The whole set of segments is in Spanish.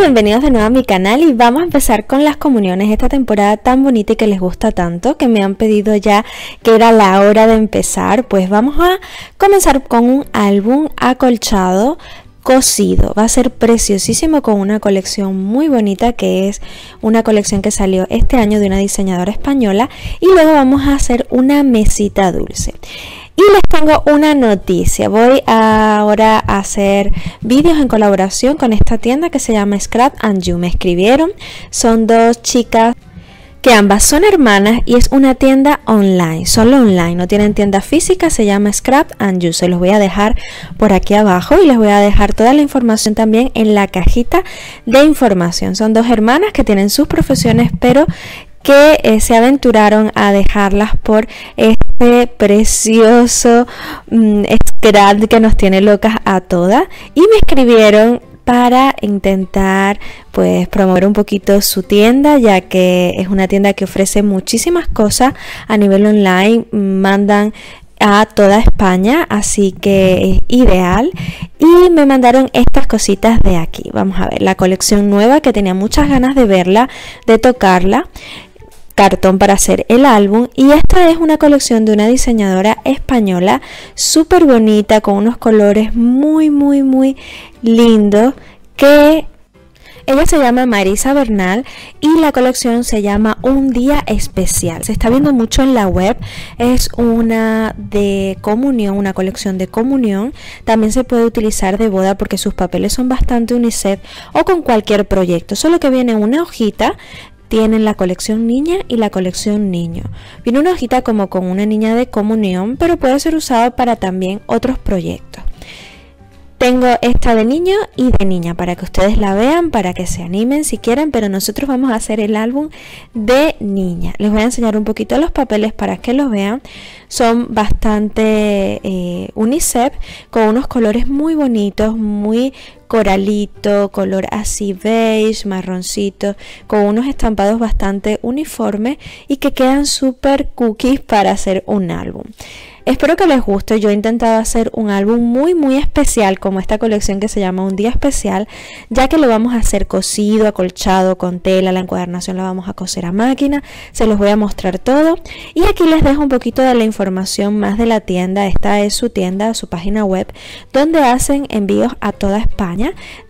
bienvenidos de nuevo a mi canal y vamos a empezar con las comuniones esta temporada tan bonita y que les gusta tanto que me han pedido ya que era la hora de empezar pues vamos a comenzar con un álbum acolchado cosido. Va a ser preciosísimo con una colección muy bonita que es una colección que salió este año de una diseñadora española y luego vamos a hacer una mesita dulce. Y les tengo una noticia. Voy ahora a hacer vídeos en colaboración con esta tienda que se llama Scrap and You. Me escribieron. Son dos chicas que ambas son hermanas y es una tienda online, solo online, no tienen tienda física, se llama Scrap and You. Se los voy a dejar por aquí abajo y les voy a dejar toda la información también en la cajita de información. Son dos hermanas que tienen sus profesiones, pero que eh, se aventuraron a dejarlas por este precioso mm, que nos tiene locas a todas y me escribieron para intentar pues promover un poquito su tienda ya que es una tienda que ofrece muchísimas cosas a nivel online mandan a toda España así que es ideal y me mandaron estas cositas de aquí vamos a ver la colección nueva que tenía muchas ganas de verla de tocarla cartón para hacer el álbum y esta es una colección de una diseñadora española súper bonita con unos colores muy muy muy lindos que ella se llama Marisa Bernal y la colección se llama Un Día Especial. Se está viendo mucho en la web. Es una de comunión, una colección de comunión. También se puede utilizar de boda porque sus papeles son bastante unisex o con cualquier proyecto. Solo que viene una hojita tienen la colección niña y la colección niño. Viene una hojita como con una niña de comunión, pero puede ser usado para también otros proyectos. Tengo esta de niño y de niña para que ustedes la vean, para que se animen si quieren, pero nosotros vamos a hacer el álbum de niña. Les voy a enseñar un poquito los papeles para que los vean. Son bastante eh, unicef, con unos colores muy bonitos, muy coralito, color así beige, marroncito, con unos estampados bastante uniformes y que quedan súper cookies para hacer un álbum. Espero que les guste, yo he intentado hacer un álbum muy muy especial como esta colección que se llama Un Día Especial, ya que lo vamos a hacer cosido, acolchado, con tela, la encuadernación la vamos a coser a máquina, se los voy a mostrar todo y aquí les dejo un poquito de la información más de la tienda, esta es su tienda, su página web, donde hacen envíos a toda España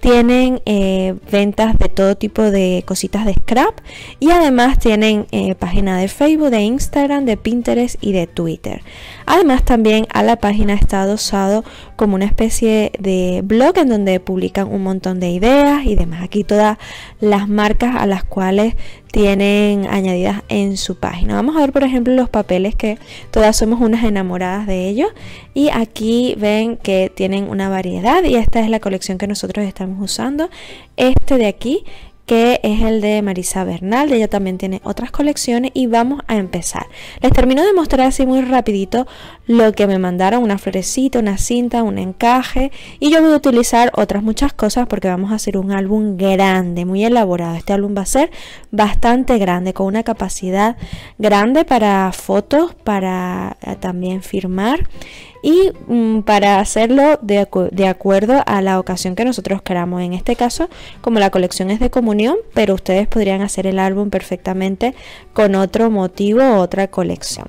tienen eh, ventas de todo tipo de cositas de scrap y además tienen eh, página de Facebook, de Instagram, de Pinterest y de Twitter. Además también a la página está usado como una especie de blog en donde publican un montón de ideas y demás. Aquí todas las marcas a las cuales tienen añadidas en su página. Vamos a ver, por ejemplo, los papeles que todas somos unas enamoradas de ellos. Y aquí ven que tienen una variedad y esta es la colección que nosotros estamos usando. Este de aquí que es el de Marisa Bernal. Ella también tiene otras colecciones y vamos a empezar. Les termino de mostrar así muy rapidito lo que me mandaron, una florecita, una cinta, un encaje y yo voy a utilizar otras muchas cosas porque vamos a hacer un álbum grande, muy elaborado. Este álbum va a ser bastante grande, con una capacidad grande para fotos, para eh, también firmar y mm, para hacerlo de, acuerdo a la ocasión que nosotros queramos. En este caso, como la colección es de comunión, pero ustedes podrían hacer el álbum perfectamente con otro motivo o otra colección.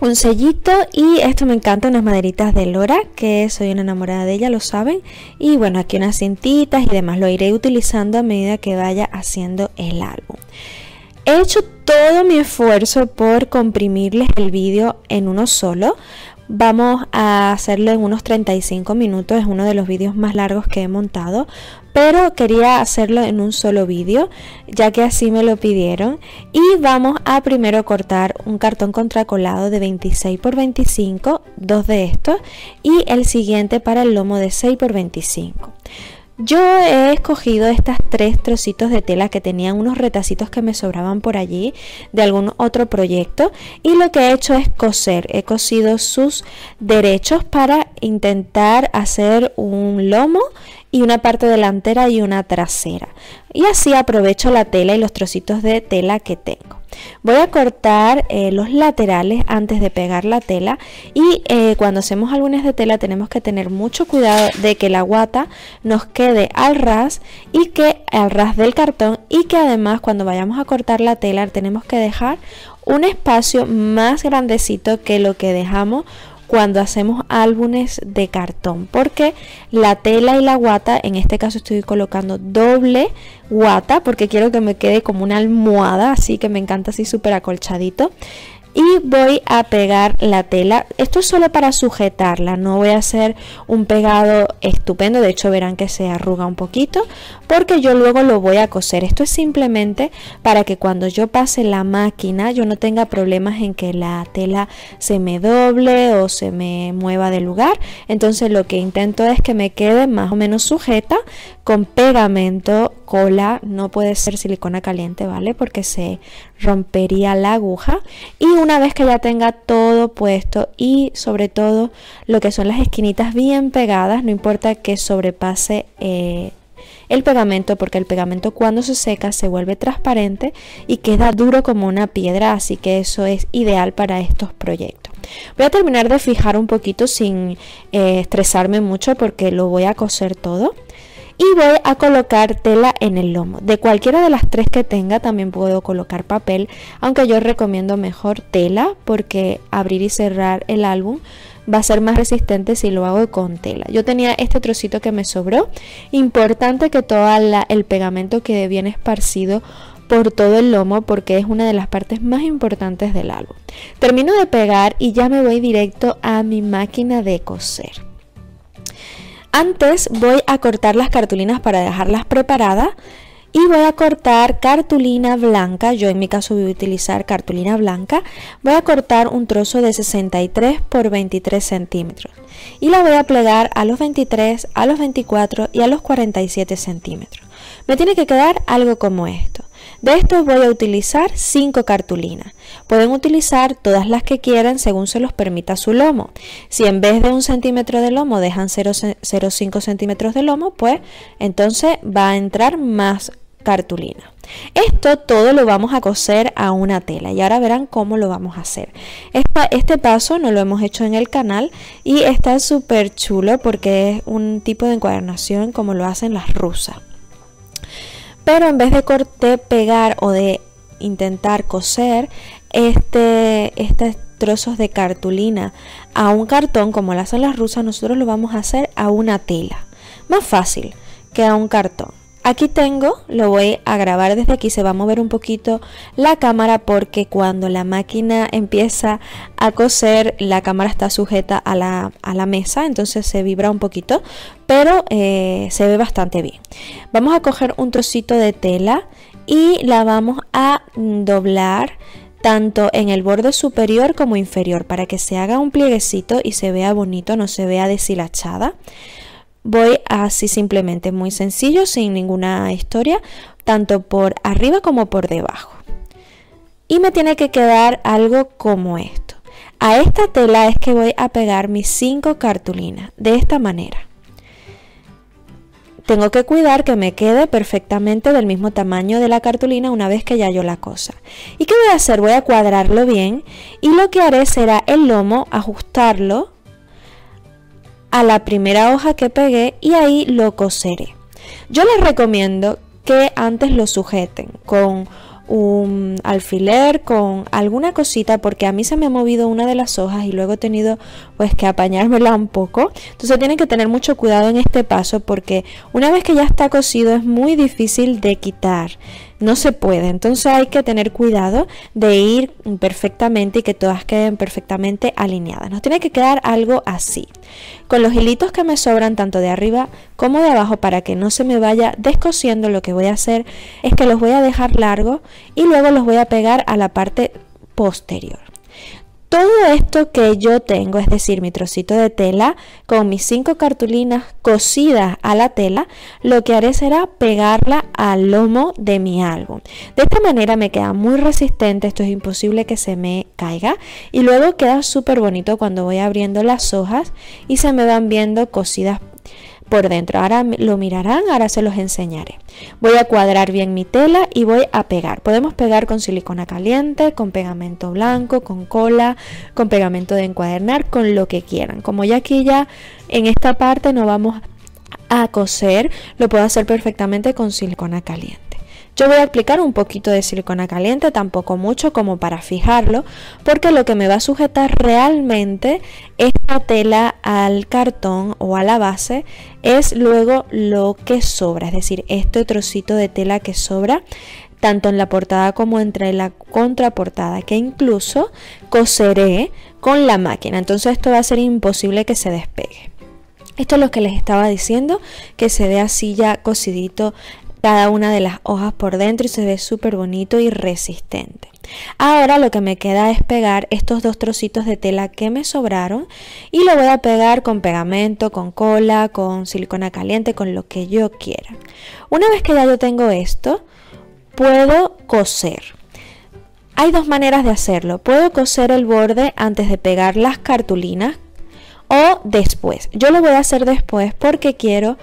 Un sellito y esto me encanta, unas maderitas de lora, que soy una enamorada de ella, lo saben. Y bueno, aquí unas cintitas y demás, lo iré utilizando a medida que vaya haciendo el álbum. He hecho todo mi esfuerzo por comprimirles el vídeo en uno solo Vamos a hacerlo en unos 35 minutos, es uno de los vídeos más largos que he montado, pero quería hacerlo en un solo vídeo, ya que así me lo pidieron. Y vamos a primero cortar un cartón contracolado de 26 x 25, dos de estos, y el siguiente para el lomo de 6 x 25. Yo he escogido estas tres trocitos de tela que tenían unos retacitos que me sobraban por allí de algún otro proyecto y lo que he hecho es coser. He cosido sus derechos para intentar hacer un lomo y una parte delantera y una trasera. Y así aprovecho la tela y los trocitos de tela que tengo. Voy a cortar eh, los laterales antes de pegar la tela y eh, cuando hacemos algunas de tela tenemos que tener mucho cuidado de que la guata nos quede al ras y que al ras del cartón y que además cuando vayamos a cortar la tela tenemos que dejar un espacio más grandecito que lo que dejamos cuando hacemos álbumes de cartón porque la tela y la guata en este caso estoy colocando doble guata porque quiero que me quede como una almohada así que me encanta así súper acolchadito y voy a pegar la tela esto es solo para sujetarla no voy a hacer un pegado estupendo de hecho verán que se arruga un poquito porque yo luego lo voy a coser esto es simplemente para que cuando yo pase la máquina yo no tenga problemas en que la tela se me doble o se me mueva de lugar entonces lo que intento es que me quede más o menos sujeta con pegamento cola no puede ser silicona caliente vale porque se rompería la aguja una vez que ya tenga todo puesto y sobre todo lo que son las esquinitas bien pegadas, no importa que sobrepase eh, el pegamento porque el pegamento cuando se seca se vuelve transparente y queda duro como una piedra, así que eso es ideal para estos proyectos. Voy a terminar de fijar un poquito sin eh, estresarme mucho porque lo voy a coser todo y voy a colocar tela en el lomo. De cualquiera de las tres que tenga también puedo colocar papel, aunque yo recomiendo mejor tela porque abrir y cerrar el álbum va a ser más resistente si lo hago con tela. Yo tenía este trocito que me sobró. Importante que todo el pegamento quede bien esparcido por todo el lomo porque es una de las partes más importantes del álbum. Termino de pegar y ya me voy directo a mi máquina de coser. Antes voy a cortar las cartulinas para dejarlas preparadas y voy a cortar cartulina blanca, yo en mi caso voy a utilizar cartulina blanca, voy a cortar un trozo de 63 por 23 centímetros y la voy a plegar a los 23, a los 24 y a los 47 centímetros. Me tiene que quedar algo como esto. De estos voy a utilizar 5 cartulinas. Pueden utilizar todas las que quieran según se los permita su lomo. Si en vez de un centímetro de lomo dejan 0,5 centímetros de lomo, pues entonces va a entrar más cartulina. Esto todo lo vamos a coser a una tela y ahora verán cómo lo vamos a hacer. este paso no lo hemos hecho en el canal y está súper chulo porque es un tipo de encuadernación como lo hacen las rusas pero en vez de, corte pegar o de intentar coser este, estos trozos de cartulina a un cartón como las hacen las rusas, nosotros lo vamos a hacer a una tela. Más fácil que a un cartón. Aquí tengo, lo voy a grabar desde aquí, se va a mover un poquito la cámara porque cuando la máquina empieza a coser, la cámara está sujeta a la, a la mesa, entonces se vibra un poquito, pero eh, se ve bastante bien. Vamos a coger un trocito de tela y la vamos a doblar tanto en el borde superior como inferior para que se haga un plieguecito y se vea bonito, no se vea deshilachada voy así simplemente, muy sencillo, sin ninguna historia, tanto por arriba como por debajo. Y me tiene que quedar algo como esto. A esta tela es que voy a pegar mis cinco cartulinas, de esta manera. Tengo que cuidar que me quede perfectamente del mismo tamaño de la cartulina una vez que ya yo la cosa. ¿Y qué voy a hacer? Voy a cuadrarlo bien y lo que haré será el lomo, ajustarlo a la primera hoja que pegué y ahí lo coseré. Yo les recomiendo que antes lo sujeten con un alfiler con alguna cosita porque a mí se me ha movido una de las hojas y luego he tenido pues que apañármela un poco entonces tienen que tener mucho cuidado en este paso porque una vez que ya está cosido es muy difícil de quitar no se puede. Entonces hay que tener cuidado de ir perfectamente y que todas queden perfectamente alineadas. Nos tiene que quedar algo así. Con los hilitos que me sobran tanto de arriba como de abajo para que no se me vaya descosiendo, lo que voy a hacer es que los voy a dejar largos y luego los voy a pegar a la parte posterior todo esto que yo tengo, es decir, mi trocito de tela con mis cinco cartulinas cosidas a la tela, lo que haré será pegarla al lomo de mi álbum. De esta manera me queda muy resistente, esto es imposible que se me caiga y luego queda súper bonito cuando voy abriendo las hojas y se me van viendo cosidas por dentro. Ahora lo mirarán, ahora se los enseñaré. Voy a cuadrar bien mi tela y voy a pegar. Podemos pegar con silicona caliente, con pegamento blanco, con cola, con pegamento de encuadernar, con lo que quieran. Como ya aquí ya en esta parte no vamos a coser, lo puedo hacer perfectamente con silicona caliente. Yo voy a aplicar un poquito de silicona caliente, tampoco mucho como para fijarlo, porque lo que me va a sujetar realmente esta tela al cartón o a la base es luego lo que sobra, es decir, este trocito de tela que sobra tanto en la portada como entre la contraportada, que incluso coseré con la máquina. Entonces esto va a ser imposible que se despegue. Esto es lo que les estaba diciendo, que se ve así ya cosidito cada una de las hojas por dentro y se ve súper bonito y resistente. Ahora lo que me queda es pegar estos dos trocitos de tela que me sobraron y lo voy a pegar con pegamento, con cola, con silicona caliente, con lo que yo quiera. Una vez que ya yo tengo esto, puedo coser. Hay dos maneras de hacerlo. Puedo coser el borde antes de pegar las cartulinas o después. Yo lo voy a hacer después porque quiero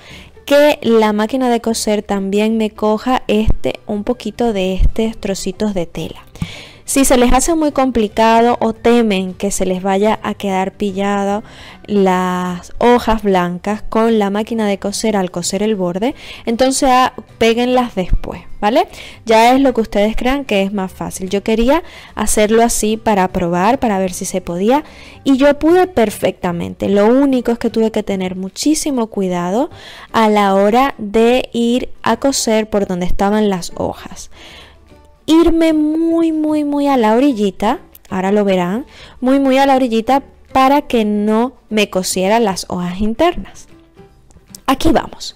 que la máquina de coser también me coja este un poquito de estos trocitos de tela. Si se les hace muy complicado o temen que se les vaya a quedar pillado las hojas blancas con la máquina de coser al coser el borde, entonces ah, peguenlas después, ¿vale? Ya es lo que ustedes crean que es más fácil. Yo quería hacerlo así para probar, para ver si se podía y yo pude perfectamente. Lo único es que tuve que tener muchísimo cuidado a la hora de ir a coser por donde estaban las hojas irme muy, muy, muy a la orillita, ahora lo verán, muy, muy a la orillita para que no me cosiera las hojas internas. Aquí vamos.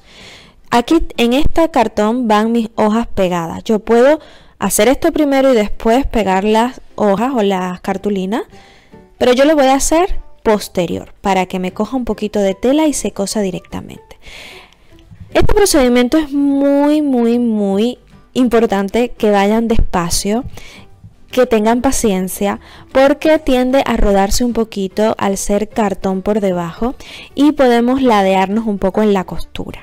Aquí en este cartón van mis hojas pegadas. Yo puedo hacer esto primero y después pegar las hojas o las cartulinas, pero yo lo voy a hacer posterior para que me coja un poquito de tela y se cosa directamente. Este procedimiento es muy, muy, muy importante que vayan despacio, que tengan paciencia porque tiende a rodarse un poquito al ser cartón por debajo y podemos ladearnos un poco en la costura.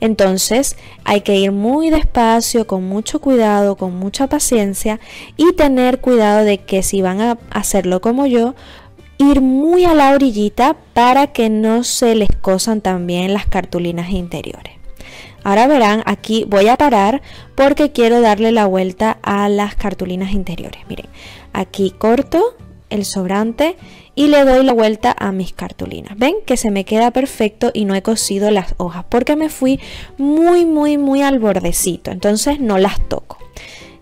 Entonces hay que ir muy despacio, con mucho cuidado, con mucha paciencia y tener cuidado de que si van a hacerlo como yo, ir muy a la orillita para que no se les cosan también las cartulinas interiores. Ahora verán, aquí voy a parar porque quiero darle la vuelta a las cartulinas interiores. Miren, aquí corto el sobrante y le doy la vuelta a mis cartulinas. ¿Ven? Que se me queda perfecto y no he cosido las hojas porque me fui muy, muy, muy al bordecito. Entonces no las toco.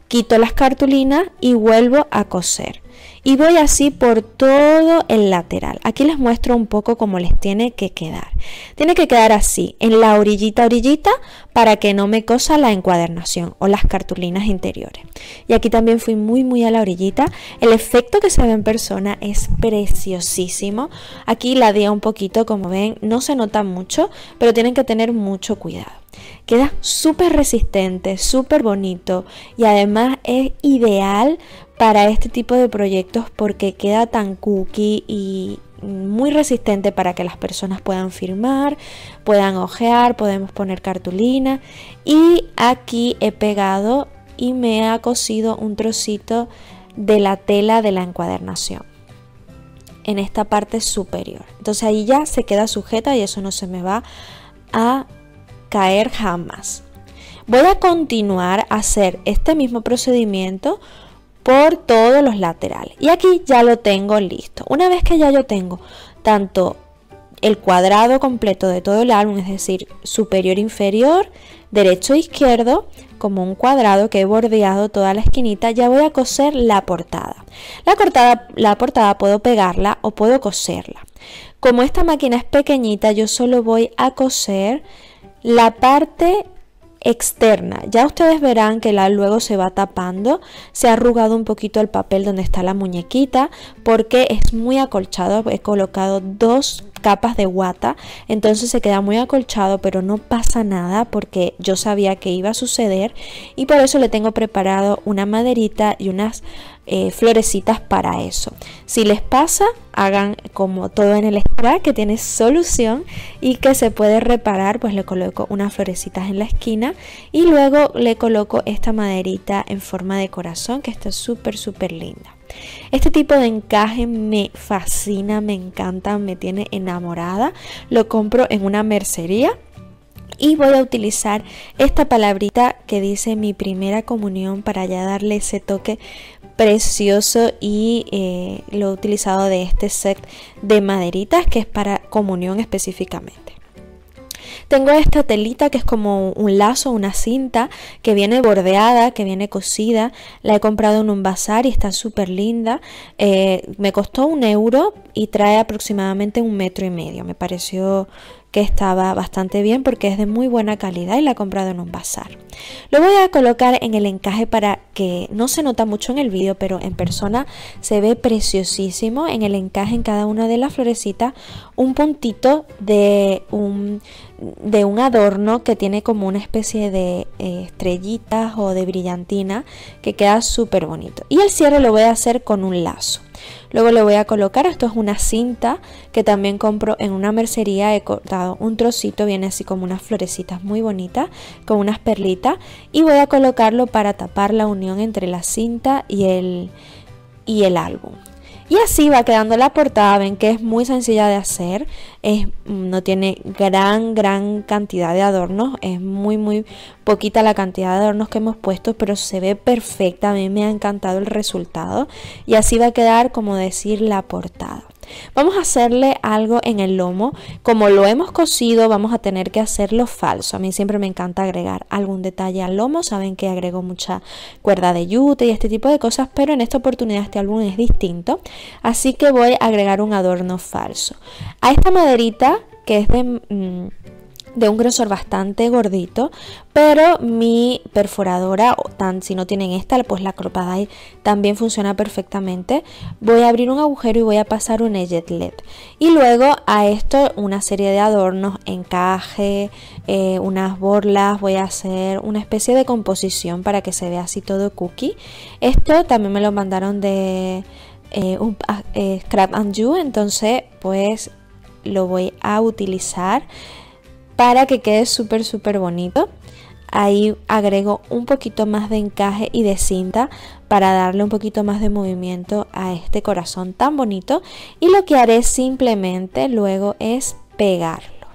Quito las cartulinas y vuelvo a coser y voy así por todo el lateral. Aquí les muestro un poco cómo les tiene que quedar. Tiene que quedar así, en la orillita orillita para que no me cosa la encuadernación o las cartulinas interiores. Y aquí también fui muy muy a la orillita. El efecto que se ve en persona es preciosísimo. Aquí la un poquito, como ven, no se nota mucho, pero tienen que tener mucho cuidado. Queda súper resistente, súper bonito y además es ideal para este tipo de proyectos porque queda tan cookie y muy resistente para que las personas puedan firmar, puedan ojear, podemos poner cartulina y aquí he pegado y me ha cosido un trocito de la tela de la encuadernación en esta parte superior. Entonces ahí ya se queda sujeta y eso no se me va a caer jamás. Voy a continuar a hacer este mismo procedimiento por todos los laterales. Y aquí ya lo tengo listo. Una vez que ya yo tengo tanto el cuadrado completo de todo el álbum, es decir, superior, inferior, derecho, izquierdo, como un cuadrado que he bordeado toda la esquinita, ya voy a coser la portada. La, cortada, la portada puedo pegarla o puedo coserla. Como esta máquina es pequeñita, yo solo voy a coser la parte externa. Ya ustedes verán que la luego se va tapando, se ha arrugado un poquito el papel donde está la muñequita porque es muy acolchado, he colocado dos capas de guata, entonces se queda muy acolchado, pero no pasa nada porque yo sabía que iba a suceder y por eso le tengo preparado una maderita y unas eh, florecitas para eso. Si les pasa, hagan como todo en el spray que tiene solución y que se puede reparar, pues le coloco unas florecitas en la esquina y luego le coloco esta maderita en forma de corazón que está súper súper linda. Este tipo de encaje me fascina, me encanta, me tiene enamorada. Lo compro en una mercería y voy a utilizar esta palabrita que dice mi primera comunión para ya darle ese toque precioso y eh, lo he utilizado de este set de maderitas que es para comunión específicamente. Tengo esta telita que es como un lazo, una cinta que viene bordeada, que viene cosida. La he comprado en un bazar y está súper linda. Eh, me costó un euro y trae aproximadamente un metro y medio. Me pareció que estaba bastante bien porque es de muy buena calidad y la he comprado en un bazar. Lo voy a colocar en el encaje para que no se nota mucho en el vídeo, pero en persona se ve preciosísimo en el encaje en cada una de las florecitas un puntito de un, de un adorno que tiene como una especie de eh, estrellitas o de brillantina que queda súper bonito. Y el cierre lo voy a hacer con un lazo. Luego le voy a colocar, esto es una cinta que también compro en una mercería, he cortado un trocito, viene así como unas florecitas muy bonitas, con unas perlitas y voy a colocarlo para tapar la unión entre la cinta y el, y el álbum. Y así va quedando la portada, ven que es muy sencilla de hacer, mm, no tiene gran, gran cantidad de adornos, es muy, muy poquita la cantidad de adornos que hemos puesto, pero se ve perfecta, a mí me ha encantado el resultado. Y así va a quedar, como decir, la portada. Vamos a hacerle algo en el lomo. Como lo hemos cosido, vamos a tener que hacerlo falso. A mí siempre me encanta agregar algún detalle al lomo. Saben que agrego mucha cuerda de yute y este tipo de cosas, pero en esta oportunidad este álbum es distinto. Así que voy a agregar un adorno falso. A esta maderita, que es de... Mm, de un grosor bastante gordito, pero mi perforadora, tan, si no tienen esta, pues la ahí también funciona perfectamente. Voy a abrir un agujero y voy a pasar un edge LED. Y luego a esto una serie de adornos, encaje, eh, unas borlas, voy a hacer una especie de composición para que se vea así todo cookie. Esto también me lo mandaron de... Eh, un, ah, eh, Scrap and You, entonces pues lo voy a utilizar para que quede súper súper bonito. Ahí agrego un poquito más de encaje y de cinta para darle un poquito más de movimiento a este corazón tan bonito. Y lo que haré simplemente luego es pegarlo.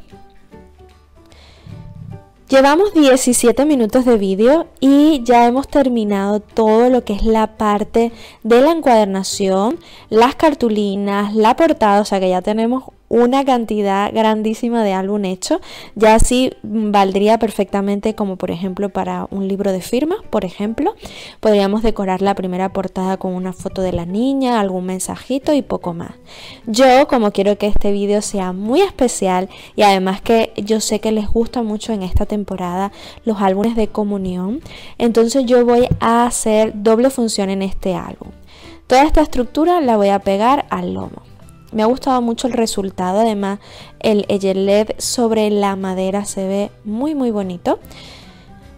Llevamos 17 minutos de vídeo y ya hemos terminado todo lo que es la parte de la encuadernación, las cartulinas, la portada, o sea que ya tenemos una cantidad grandísima de álbum hecho. Ya así valdría perfectamente como por ejemplo para un libro de firmas, por ejemplo. Podríamos decorar la primera portada con una foto de la niña, algún mensajito y poco más. Yo como quiero que este vídeo sea muy especial y además que yo sé que les gusta mucho en esta temporada los álbumes de comunión, entonces yo voy a hacer doble función en este álbum. Toda esta estructura la voy a pegar al lomo. Me ha gustado mucho el resultado, además el LED e sobre la madera se ve muy muy bonito.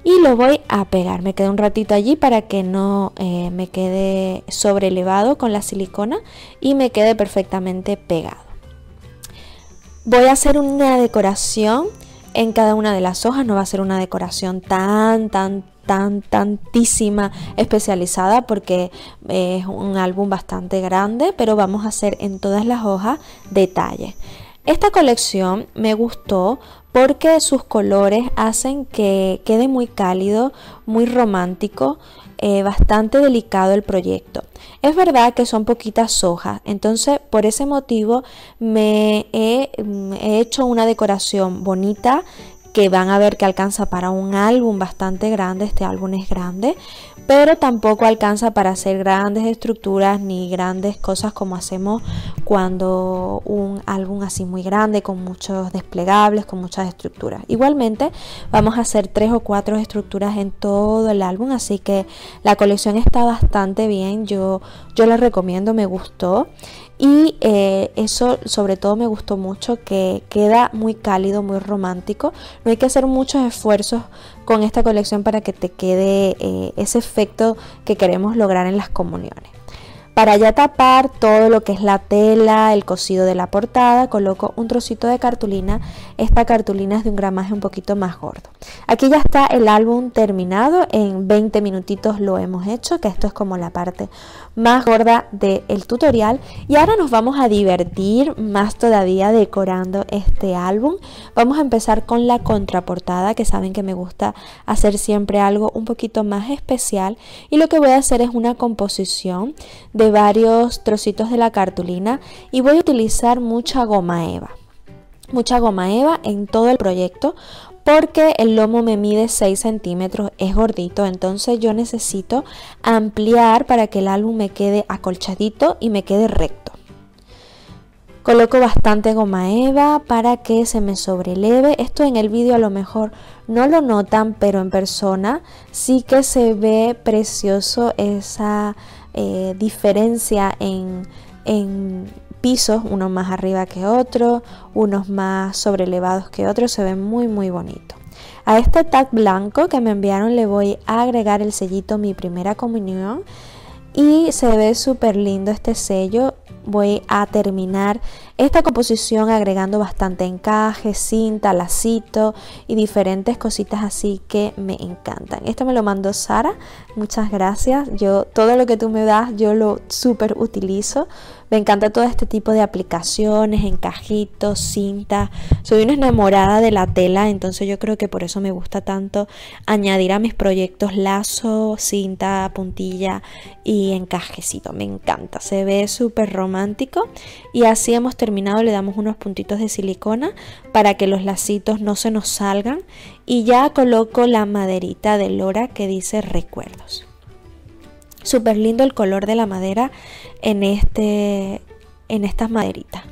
Y lo voy a pegar, me quedo un ratito allí para que no eh, me quede sobrelevado con la silicona y me quede perfectamente pegado. Voy a hacer una decoración en cada una de las hojas, no va a ser una decoración tan tan tantísima especializada porque eh, es un álbum bastante grande, pero vamos a hacer en todas las hojas detalles. Esta colección me gustó porque sus colores hacen que quede muy cálido, muy romántico, eh, bastante delicado el proyecto. Es verdad que son poquitas hojas, entonces por ese motivo me he mm, hecho una decoración bonita van a ver que alcanza para un álbum bastante grande, este álbum es grande, pero tampoco alcanza para hacer grandes estructuras ni grandes cosas como hacemos cuando un álbum así muy grande, con muchos desplegables, con muchas estructuras. Igualmente vamos a hacer tres o cuatro estructuras en todo el álbum, así que la colección está bastante bien, yo, yo la recomiendo, me gustó. Y eh, eso sobre todo me gustó mucho, que queda muy cálido, muy romántico. No hay que hacer muchos esfuerzos con esta colección para que te quede eh, ese efecto que queremos lograr en las comuniones. Para ya tapar todo lo que es la tela, el cosido de la portada, coloco un trocito de cartulina. Esta cartulina es de un gramaje un poquito más gordo. Aquí ya está el álbum terminado. En 20 minutitos lo hemos hecho, que esto es como la parte más gorda del tutorial y ahora nos vamos a divertir más todavía decorando este álbum. Vamos a empezar con la contraportada que saben que me gusta hacer siempre algo un poquito más especial y lo que voy a hacer es una composición de varios trocitos de la cartulina y voy a utilizar mucha goma eva mucha goma eva en todo el proyecto porque el lomo me mide 6 centímetros, es gordito, entonces yo necesito ampliar para que el álbum me quede acolchadito y me quede recto. Coloco bastante goma eva para que se me sobreleve. Esto en el vídeo a lo mejor no lo notan, pero en persona sí que se ve precioso esa eh, diferencia en, en pisos, unos más arriba que otros, unos más sobrelevados que otros, se ve muy muy bonito A este tag blanco que me enviaron le voy a agregar el sellito Mi Primera Comunión y se ve súper lindo este sello. Voy a terminar esta composición agregando bastante encaje, cinta, lacito y diferentes cositas así que me encantan. Esto me lo mandó Sara, muchas gracias. Yo todo lo que tú me das yo lo súper utilizo me encanta todo este tipo de aplicaciones, encajitos, cinta. Soy una enamorada de la tela, entonces yo creo que por eso me gusta tanto añadir a mis proyectos lazo, cinta, puntilla y encajecito. Me encanta, se ve súper romántico. Y así hemos terminado, le damos unos puntitos de silicona para que los lacitos no se nos salgan. Y ya coloco la maderita de lora que dice recuerdos. Súper lindo el color de la madera en, este, en estas maderitas.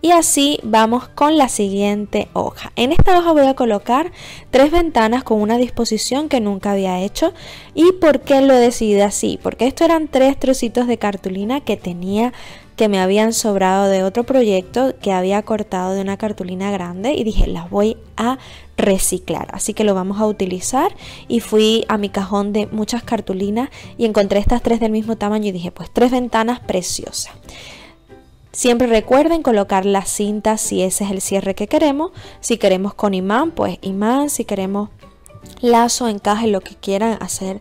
Y así vamos con la siguiente hoja. En esta hoja voy a colocar tres ventanas con una disposición que nunca había hecho. ¿Y por qué lo decidí así? Porque esto eran tres trocitos de cartulina que tenía que me habían sobrado de otro proyecto que había cortado de una cartulina grande y dije, las voy a reciclar, así que lo vamos a utilizar y fui a mi cajón de muchas cartulinas y encontré estas tres del mismo tamaño y dije, pues tres ventanas preciosas. Siempre recuerden colocar la cinta si ese es el cierre que queremos. Si queremos con imán, pues imán. Si queremos lazo, encaje, lo que quieran hacer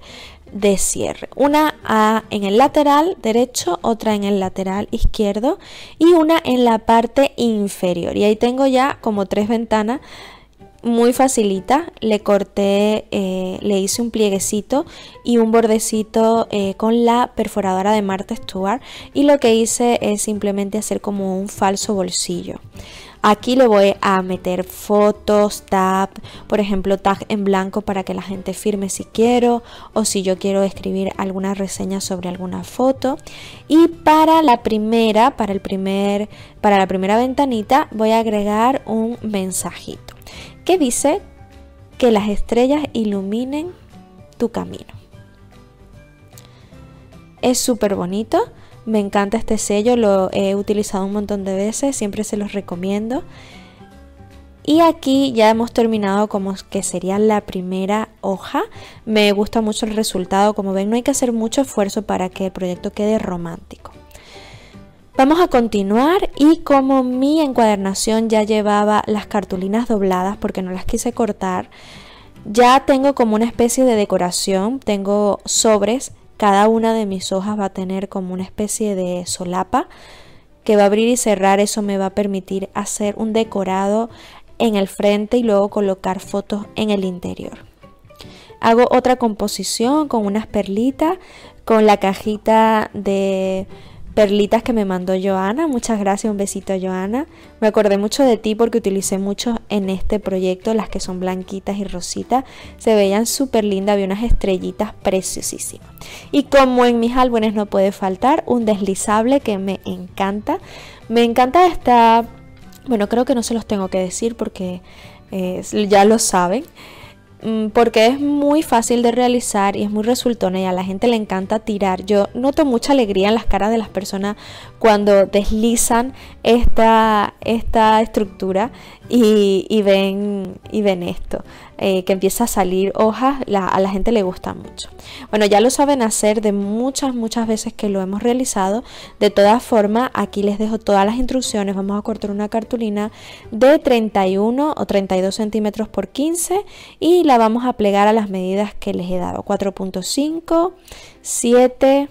de cierre. Una en el lateral derecho, otra en el lateral izquierdo y una en la parte inferior. Y ahí tengo ya como tres ventanas muy facilita, le corté, eh, le hice un plieguecito y un bordecito eh, con la perforadora de Marta Stuart, y lo que hice es simplemente hacer como un falso bolsillo. Aquí le voy a meter fotos, tab, por ejemplo tag en blanco para que la gente firme si quiero o si yo quiero escribir alguna reseña sobre alguna foto. Y para la primera, para el primer, para la primera ventanita voy a agregar un mensajito que dice que las estrellas iluminen tu camino. Es súper bonito. Me encanta este sello, lo he utilizado un montón de veces, siempre se los recomiendo. Y aquí ya hemos terminado como que sería la primera hoja. Me gusta mucho el resultado, como ven no hay que hacer mucho esfuerzo para que el proyecto quede romántico. Vamos a continuar y como mi encuadernación ya llevaba las cartulinas dobladas porque no las quise cortar, ya tengo como una especie de decoración, tengo sobres cada una de mis hojas va a tener como una especie de solapa que va a abrir y cerrar. Eso me va a permitir hacer un decorado en el frente y luego colocar fotos en el interior. Hago otra composición con unas perlitas, con la cajita de perlitas que me mandó Joana. Muchas gracias, un besito Joana. Me acordé mucho de ti porque utilicé mucho en este proyecto, las que son blanquitas y rositas. Se veían súper lindas, había unas estrellitas preciosísimas. Y como en mis álbumes no puede faltar, un deslizable que me encanta. Me encanta esta... Bueno, creo que no se los tengo que decir porque eh, ya lo saben. Mm, porque es muy fácil de realizar y es muy resultona y a la gente le encanta tirar. Yo noto mucha alegría en las caras de las personas cuando deslizan esta, esta estructura y, ven, y ven esto, eh, que empieza a salir hojas, a la gente le gusta mucho. Bueno, ya lo saben hacer de muchas, muchas veces que lo hemos realizado. De todas formas, aquí les dejo todas las instrucciones. Vamos a cortar una cartulina de 31 o 32 centímetros por 15 y la vamos a plegar a las medidas que les he dado. 4.5, 7...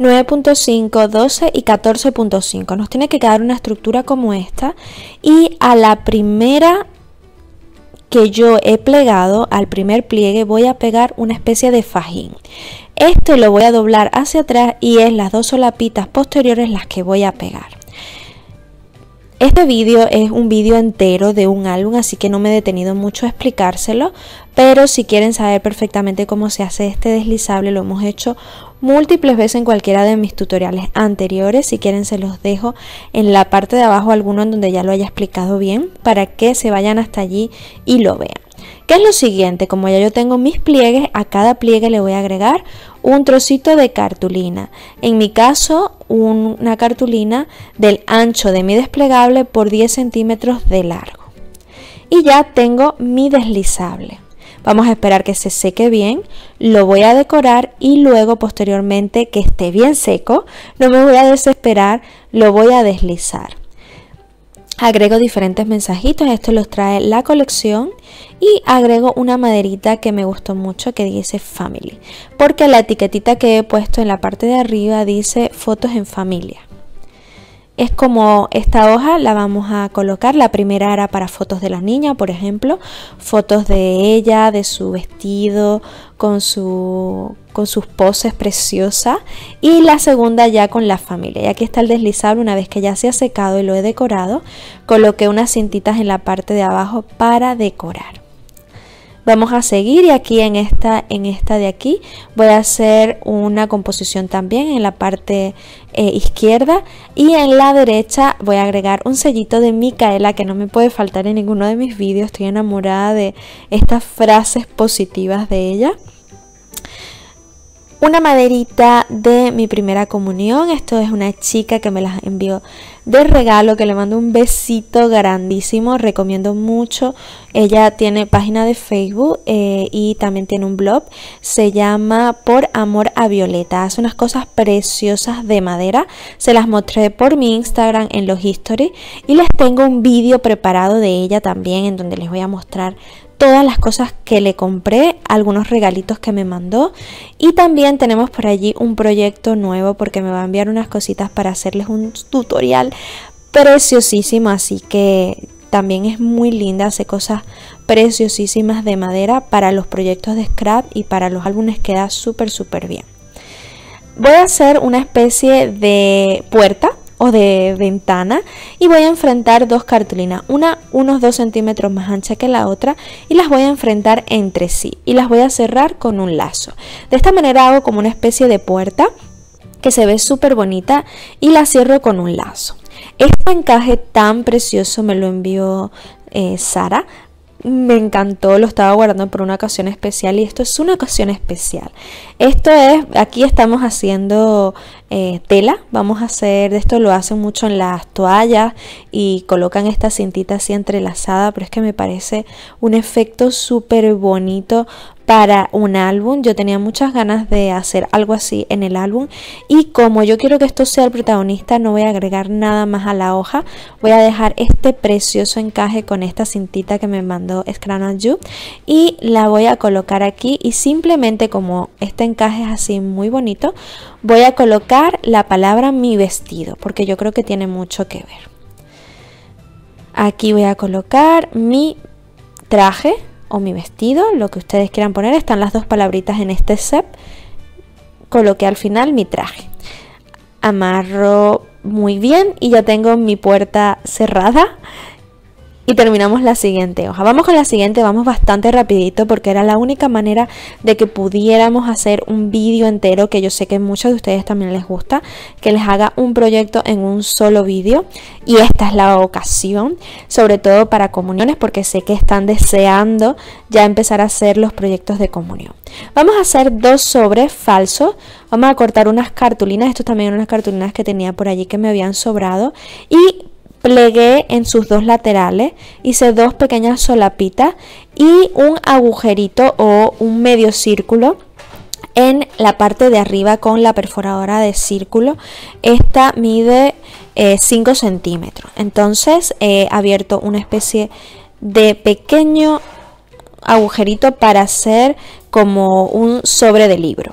9.5, 12 y 14.5. Nos tiene que quedar una estructura como esta. Y a la primera que yo he plegado, al primer pliegue, voy a pegar una especie de fajín. Este lo voy a doblar hacia atrás y es las dos solapitas posteriores las que voy a pegar. Este vídeo es un vídeo entero de un álbum, así que no me he detenido mucho a explicárselo, pero si quieren saber perfectamente cómo se hace este deslizable, lo hemos hecho múltiples veces en cualquiera de mis tutoriales anteriores. Si quieren se los dejo en la parte de abajo alguno en donde ya lo haya explicado bien para que se vayan hasta allí y lo vean. ¿Qué es lo siguiente? Como ya yo tengo mis pliegues, a cada pliegue le voy a agregar un trocito de cartulina. En mi caso, una cartulina del ancho de mi desplegable por 10 centímetros de largo. Y ya tengo mi deslizable. Vamos a esperar que se seque bien, lo voy a decorar y luego posteriormente que esté bien seco, no me voy a desesperar, lo voy a deslizar agrego diferentes mensajitos, esto los trae la colección y agrego una maderita que me gustó mucho que dice family, porque la etiquetita que he puesto en la parte de arriba dice fotos en familia. Es como esta hoja la vamos a colocar, la primera era para fotos de la niña, por ejemplo, fotos de ella, de su vestido, con su con sus poses preciosas y la segunda ya con la familia. Y aquí está el deslizable una vez que ya se ha secado y lo he decorado, coloqué unas cintitas en la parte de abajo para decorar. Vamos a seguir y aquí en esta, en esta de aquí voy a hacer una composición también en la parte eh, izquierda y en la derecha voy a agregar un sellito de Micaela que no me puede faltar en ninguno de mis vídeos. Estoy enamorada de estas frases positivas de ella una maderita de mi primera comunión. Esto es una chica que me las envió de regalo, que le mando un besito grandísimo. Recomiendo mucho. Ella tiene página de Facebook eh, y también tiene un blog. Se llama Por Amor a Violeta. Hace unas cosas preciosas de madera. Se las mostré por mi Instagram en los History. Y les tengo un vídeo preparado de ella también en donde les voy a mostrar todas las cosas que le compré, algunos regalitos que me mandó y también tenemos por allí un proyecto nuevo porque me va a enviar unas cositas para hacerles un tutorial preciosísimo, así que también es muy linda, hace cosas preciosísimas de madera para los proyectos de scrap y para los álbumes queda súper súper bien. Voy a hacer una especie de puerta o de ventana y voy a enfrentar dos cartulinas, una unos 2 centímetros más ancha que la otra y las voy a enfrentar entre sí y las voy a cerrar con un lazo. De esta manera hago como una especie de puerta que se ve súper bonita y la cierro con un lazo. Este encaje tan precioso me lo envió eh, Sara me encantó, lo estaba guardando por una ocasión especial y esto es una ocasión especial. Esto es, aquí estamos haciendo eh, tela, vamos a hacer, de esto lo hacen mucho en las toallas y colocan esta cintita así entrelazada, pero es que me parece un efecto súper bonito para un álbum. Yo tenía muchas ganas de hacer algo así en el álbum y como yo quiero que esto sea el protagonista no voy a agregar nada más a la hoja. Voy a dejar este precioso encaje con esta cintita que me mandó Scranal y la voy a colocar aquí y simplemente como este encaje es así muy bonito voy a colocar la palabra mi vestido porque yo creo que tiene mucho que ver. Aquí voy a colocar mi traje o mi vestido, lo que ustedes quieran poner, están las dos palabritas en este set. Coloqué al final mi traje. Amarro muy bien y ya tengo mi puerta cerrada y terminamos la siguiente hoja. Vamos con la siguiente, vamos bastante rapidito porque era la única manera de que pudiéramos hacer un vídeo entero que yo sé que muchos de ustedes también les gusta, que les haga un proyecto en un solo vídeo y esta es la ocasión, sobre todo para comuniones porque sé que están deseando ya empezar a hacer los proyectos de comunión. Vamos a hacer dos sobres falsos, vamos a cortar unas cartulinas, esto también unas cartulinas que tenía por allí que me habían sobrado y plegué en sus dos laterales, hice dos pequeñas solapitas y un agujerito o un medio círculo en la parte de arriba con la perforadora de círculo. Esta mide 5 eh, centímetros. Entonces eh, he abierto una especie de pequeño agujerito para hacer como un sobre de libro.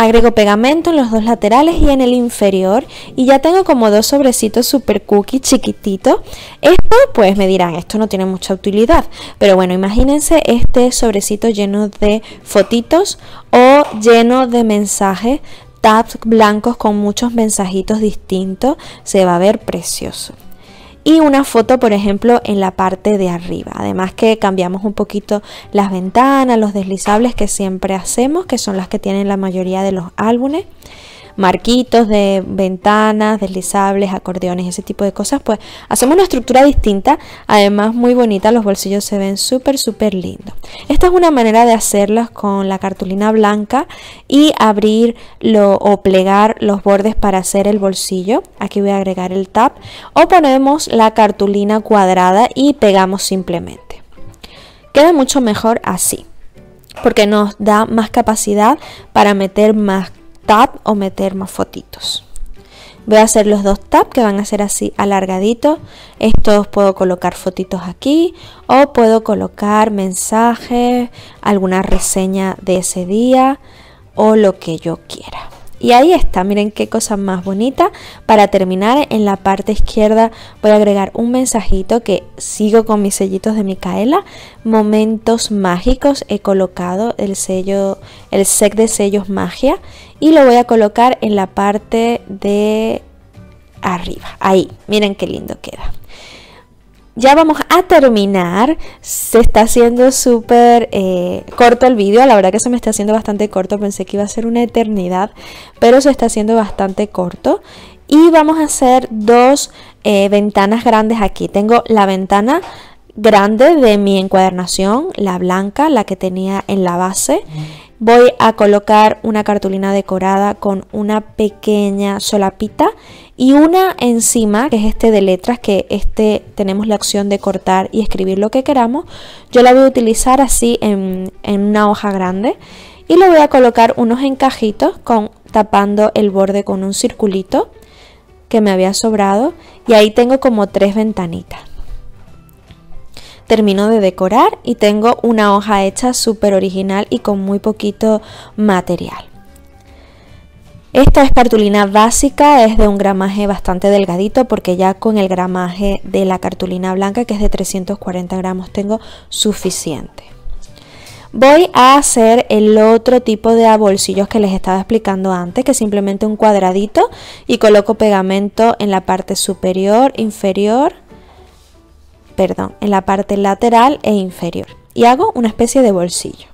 Agrego pegamento en los dos laterales y en el inferior y ya tengo como dos sobrecitos super cookie chiquititos. Esto pues me dirán, esto no tiene mucha utilidad, pero bueno, imagínense este sobrecito lleno de fotitos o lleno de mensajes, tabs blancos con muchos mensajitos distintos, se va a ver precioso y una foto, por ejemplo, en la parte de arriba. Además que cambiamos un poquito las ventanas, los deslizables que siempre hacemos, que son las que tienen la mayoría de los álbumes marquitos de ventanas, deslizables, acordeones, ese tipo de cosas, pues hacemos una estructura distinta, además muy bonita, los bolsillos se ven súper, súper lindos. Esta es una manera de hacerlos con la cartulina blanca y abrir o plegar los bordes para hacer el bolsillo. Aquí voy a agregar el tab o ponemos la cartulina cuadrada y pegamos simplemente. Queda mucho mejor así porque nos da más capacidad para meter más tab o meter más fotitos. Voy a hacer los dos tabs que van a ser así alargaditos. Estos puedo colocar fotitos aquí o puedo colocar mensajes, alguna reseña de ese día o lo que yo quiera. Y ahí está, miren qué cosa más bonita. Para terminar, en la parte izquierda voy a agregar un mensajito que sigo con mis sellitos de Micaela. Momentos mágicos, he colocado el sello, el set de sellos magia y lo voy a colocar en la parte de arriba. Ahí, miren qué lindo queda ya vamos a terminar. Se está haciendo súper eh, corto el vídeo. La verdad que se me está haciendo bastante corto. Pensé que iba a ser una eternidad. Pero se está haciendo bastante corto. Y vamos a hacer dos eh, ventanas grandes aquí. Tengo la ventana grande de mi encuadernación. La blanca, la que tenía en la base. Mm voy a colocar una cartulina decorada con una pequeña solapita y una encima, que es este de letras, que este tenemos la opción de cortar y escribir lo que queramos. Yo la voy a utilizar así en, una hoja grande y le voy a colocar unos encajitos con, tapando el borde con un circulito que me había sobrado y ahí tengo como tres ventanitas termino de decorar y tengo una hoja hecha súper original y con muy poquito material. Esta es cartulina básica, es de un gramaje bastante delgadito porque ya con el gramaje de la cartulina blanca que es de 340 gramos tengo suficiente. Voy a hacer el otro tipo de bolsillos que les estaba explicando antes, que es simplemente un cuadradito y coloco pegamento en la parte superior, inferior perdón, en la parte lateral e inferior. Y hago una especie de bolsillo.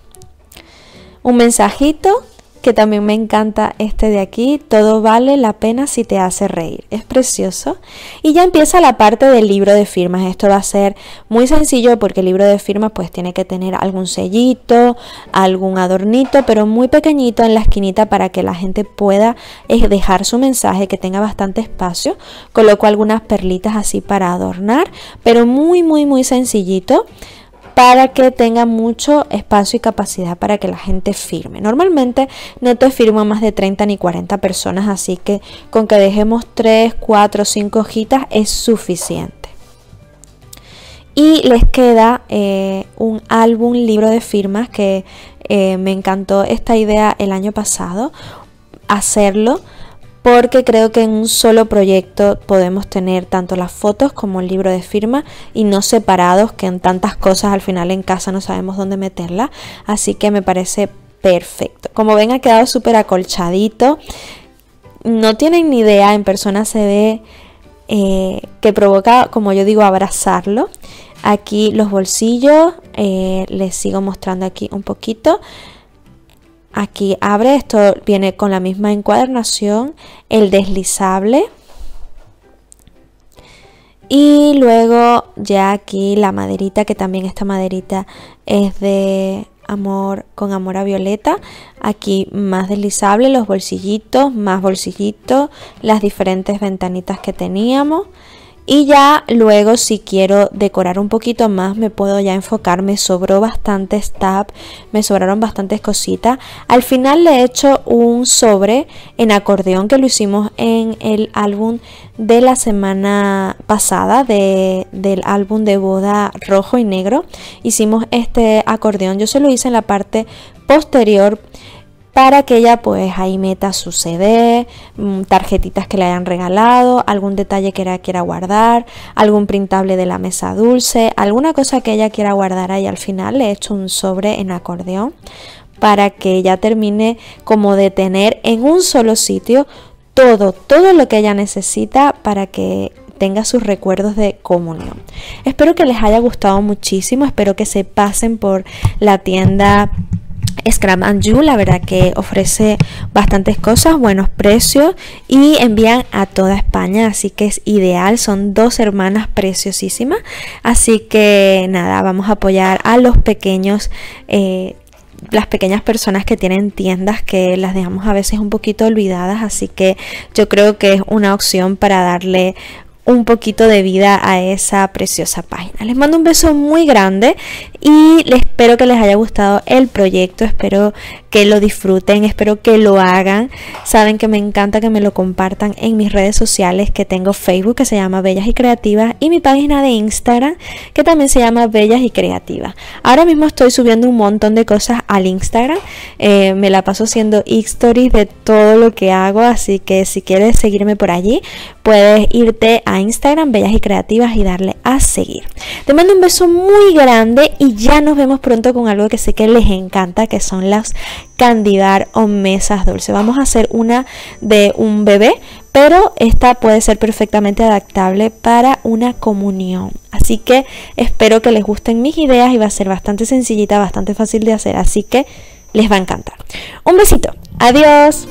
Un mensajito que también me encanta este de aquí, todo vale la pena si te hace reír, es precioso. Y ya empieza la parte del libro de firmas, esto va a ser muy sencillo porque el libro de firmas pues tiene que tener algún sellito, algún adornito, pero muy pequeñito en la esquinita para que la gente pueda eh, dejar su mensaje, que tenga bastante espacio. Coloco algunas perlitas así para adornar, pero muy muy muy sencillito para que tenga mucho espacio y capacidad para que la gente firme. Normalmente no te firman más de 30 ni 40 personas, así que con que dejemos 3, 4, 5 hojitas es suficiente y les queda eh, un álbum libro de firmas que eh, me encantó esta idea el año pasado hacerlo porque creo que en un solo proyecto podemos tener tanto las fotos como el libro de firma y no separados que en tantas cosas al final en casa no sabemos dónde meterla, así que me parece perfecto. Como ven ha quedado súper acolchadito, no tienen ni idea, en persona se ve eh, que provoca, como yo digo, abrazarlo. Aquí los bolsillos, eh, les sigo mostrando aquí un poquito. Aquí abre esto, viene con la misma encuadernación, el deslizable. Y luego ya aquí la maderita, que también esta maderita es de amor con amor a violeta. Aquí más deslizable, los bolsillitos, más bolsillitos, las diferentes ventanitas que teníamos. Y ya luego si quiero decorar un poquito más me puedo ya enfocar, me sobró bastante tab, me sobraron bastantes cositas. Al final le he hecho un sobre en acordeón que lo hicimos en el álbum de la semana pasada, del álbum de boda rojo y negro. Hicimos este acordeón, yo se lo hice en la parte posterior para que ella pues ahí meta su CD, mm, tarjetitas que le hayan regalado, algún detalle que ella quiera guardar, algún printable de la mesa dulce, alguna cosa que ella quiera guardar ahí al final le he hecho un sobre en acordeón para que ella termine como de tener en un solo sitio todo, todo lo que ella necesita para que tenga sus recuerdos de comunión. Espero que les haya gustado muchísimo, espero que se pasen por la tienda Scrum and You, la verdad que ofrece bastantes cosas, buenos precios y envían a toda España, así que es ideal, son dos hermanas preciosísimas, así que nada, vamos a apoyar a los pequeños. Eh, las pequeñas personas que tienen tiendas que las dejamos a veces un poquito olvidadas, así que yo creo que es una opción para darle un poquito de vida a esa preciosa página. Les mando un beso muy grande y les espero que les haya gustado el proyecto, espero que lo disfruten, espero que lo hagan. Saben que me encanta que me lo compartan en mis redes sociales, que tengo Facebook que se llama Bellas y Creativas y mi página de Instagram que también se llama Bellas y Creativas. Ahora mismo estoy subiendo un montón de cosas al Instagram, eh, me la paso haciendo stories de todo lo que hago, así que si quieres seguirme por allí, puedes irte a Instagram, Bellas y Creativas, y darle a seguir. Te mando un beso muy grande y ya nos vemos pronto con algo que sé que les encanta, que son las candidar o mesas dulces. Vamos a hacer una de un bebé, pero esta puede ser perfectamente adaptable para una comunión. Así que espero que les gusten mis ideas y va a ser bastante sencillita, bastante fácil de hacer, así que les va a encantar. Un besito, adiós.